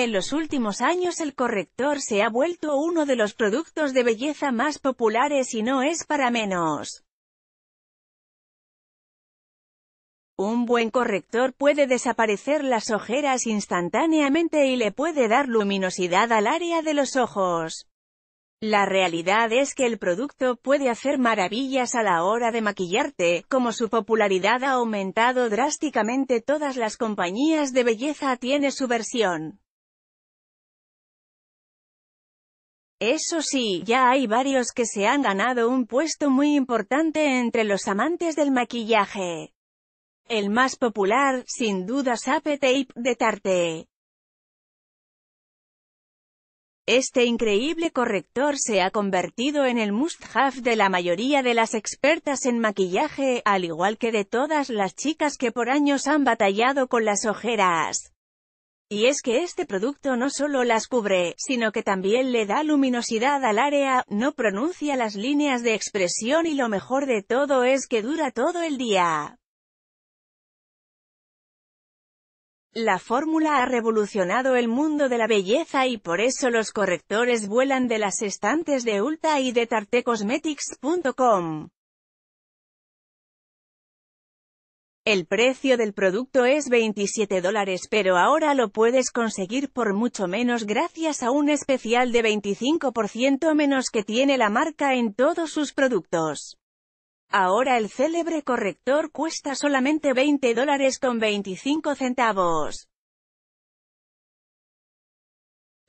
En los últimos años el corrector se ha vuelto uno de los productos de belleza más populares y no es para menos. Un buen corrector puede desaparecer las ojeras instantáneamente y le puede dar luminosidad al área de los ojos. La realidad es que el producto puede hacer maravillas a la hora de maquillarte, como su popularidad ha aumentado drásticamente todas las compañías de belleza tiene su versión. Eso sí, ya hay varios que se han ganado un puesto muy importante entre los amantes del maquillaje. El más popular, sin duda Sape Tape de Tarte. Este increíble corrector se ha convertido en el must-have de la mayoría de las expertas en maquillaje, al igual que de todas las chicas que por años han batallado con las ojeras. Y es que este producto no solo las cubre, sino que también le da luminosidad al área, no pronuncia las líneas de expresión y lo mejor de todo es que dura todo el día. La fórmula ha revolucionado el mundo de la belleza y por eso los correctores vuelan de las estantes de Ulta y de tartecosmetics.com. El precio del producto es 27 dólares pero ahora lo puedes conseguir por mucho menos gracias a un especial de 25% menos que tiene la marca en todos sus productos. Ahora el célebre corrector cuesta solamente 20 dólares con 25 centavos.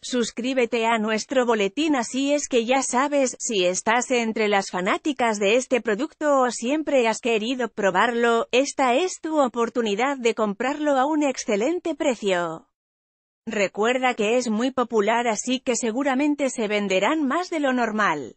Suscríbete a nuestro boletín así es que ya sabes, si estás entre las fanáticas de este producto o siempre has querido probarlo, esta es tu oportunidad de comprarlo a un excelente precio. Recuerda que es muy popular así que seguramente se venderán más de lo normal.